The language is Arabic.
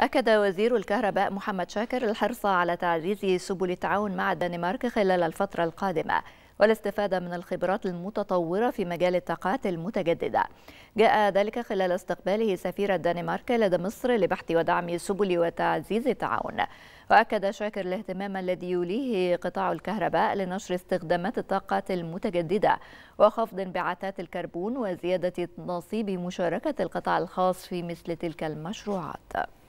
أكد وزير الكهرباء محمد شاكر الحرص على تعزيز سبل التعاون مع الدنمارك خلال الفترة القادمة والاستفادة من الخبرات المتطورة في مجال الطاقات المتجددة جاء ذلك خلال استقباله سفير الدنمارك لدى مصر لبحث ودعم سبل وتعزيز التعاون وأكد شاكر الاهتمام الذي يوليه قطاع الكهرباء لنشر استخدامات الطاقات المتجددة وخفض انبعاثات الكربون وزيادة نصيب مشاركة القطاع الخاص في مثل تلك المشروعات